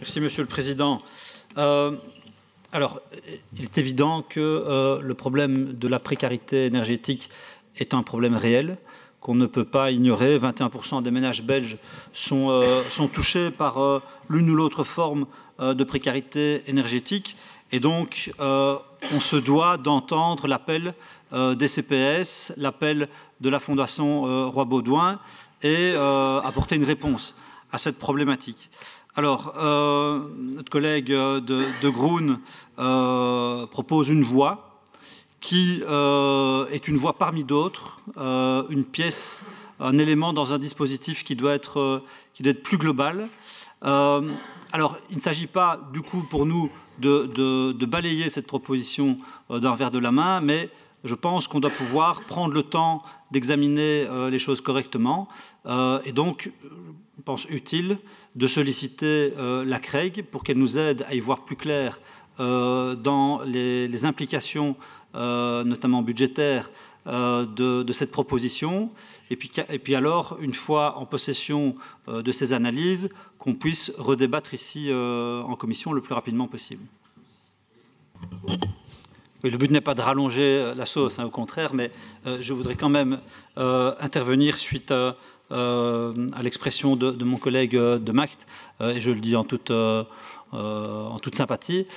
Merci, Monsieur le Président. Euh, alors, il est évident que euh, le problème de la précarité énergétique est un problème réel qu'on ne peut pas ignorer. 21% des ménages belges sont, euh, sont touchés par l'une ou l'autre forme de précarité énergétique. Et donc, on se doit d'entendre l'appel des CPS, l'appel de la Fondation Roi Baudouin et apporter une réponse à cette problématique. Alors, euh, notre collègue euh, de, de Groen euh, propose une voie qui est une voie parmi d'autres, une pièce, un élément dans un dispositif qui doit être, qui doit être plus global. alors, il ne s'agit pas, du coup, pour nous, de balayer cette proposition d'un verre de la main, mais je pense qu'on doit pouvoir prendre le temps d'examiner euh, les choses correctement. Euh, et donc, je pense utile de solliciter euh, la CREG pour qu'elle nous aide à y voir plus clair dans les, implications, notamment budgétaires, de, de, cette proposition. Et puis, et puis alors, une fois en possession de ces analyses, qu'on puisse redébattre ici en commission le plus rapidement possible le but n'est pas de rallonger euh, la sauce, hein, au contraire, mais euh, je voudrais quand même euh, intervenir suite à, l'expression de, mon collègue de Macht, et je le dis en toute, en toute sympathie.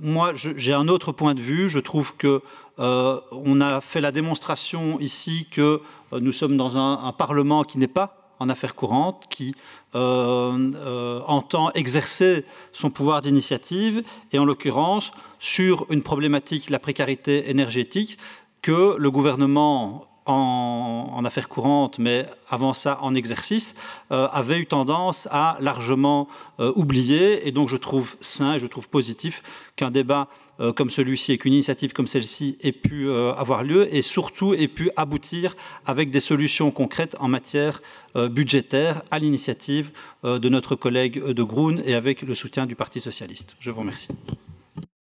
moi, j'ai un autre point de vue. Je trouve qu'on a fait la démonstration ici que nous sommes dans un Parlement qui n'est pas en affaires courantes qui euh, euh, entend exercer son pouvoir d'initiative et en l'occurrence sur une problématique, la précarité énergétique, que le gouvernement en, affaires courantes, mais avant ça en exercice, euh, avait eu tendance à largement euh, oublier. Et donc je trouve sain, et je trouve positif qu'un débat euh, comme celui-ci et qu'une initiative comme celle-ci ait pu avoir lieu et surtout ait pu aboutir avec des solutions concrètes en matière budgétaire à l'initiative de notre collègue de Groen et avec le soutien du Parti socialiste. Je vous remercie.